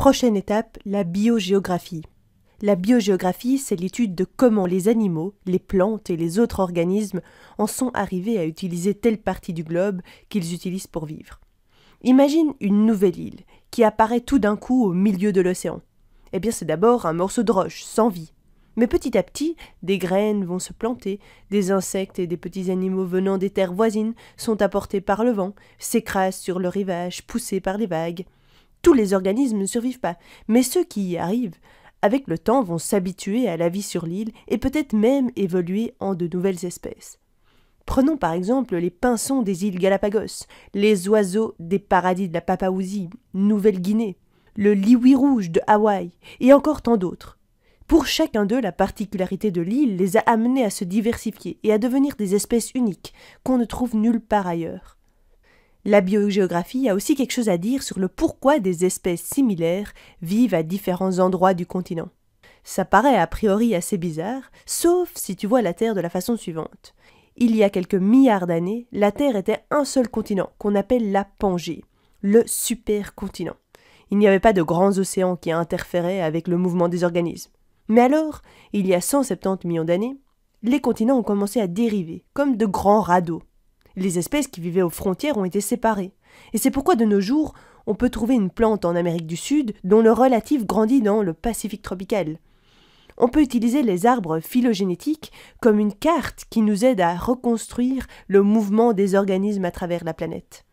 Prochaine étape, la biogéographie. La biogéographie, c'est l'étude de comment les animaux, les plantes et les autres organismes en sont arrivés à utiliser telle partie du globe qu'ils utilisent pour vivre. Imagine une nouvelle île qui apparaît tout d'un coup au milieu de l'océan. Eh bien, c'est d'abord un morceau de roche, sans vie. Mais petit à petit, des graines vont se planter, des insectes et des petits animaux venant des terres voisines sont apportés par le vent, s'écrasent sur le rivage, poussés par les vagues. Tous les organismes ne survivent pas, mais ceux qui y arrivent, avec le temps, vont s'habituer à la vie sur l'île et peut-être même évoluer en de nouvelles espèces. Prenons par exemple les pinsons des îles Galapagos, les oiseaux des paradis de la Papouasie, Nouvelle-Guinée, le liwi rouge de Hawaï, et encore tant d'autres. Pour chacun d'eux, la particularité de l'île les a amenés à se diversifier et à devenir des espèces uniques qu'on ne trouve nulle part ailleurs. La biogéographie a aussi quelque chose à dire sur le pourquoi des espèces similaires vivent à différents endroits du continent. Ça paraît a priori assez bizarre, sauf si tu vois la Terre de la façon suivante. Il y a quelques milliards d'années, la Terre était un seul continent, qu'on appelle la Pangée, le supercontinent. Il n'y avait pas de grands océans qui interféraient avec le mouvement des organismes. Mais alors, il y a 170 millions d'années, les continents ont commencé à dériver, comme de grands radeaux. Les espèces qui vivaient aux frontières ont été séparées. Et c'est pourquoi de nos jours, on peut trouver une plante en Amérique du Sud dont le relatif grandit dans le Pacifique tropical. On peut utiliser les arbres phylogénétiques comme une carte qui nous aide à reconstruire le mouvement des organismes à travers la planète.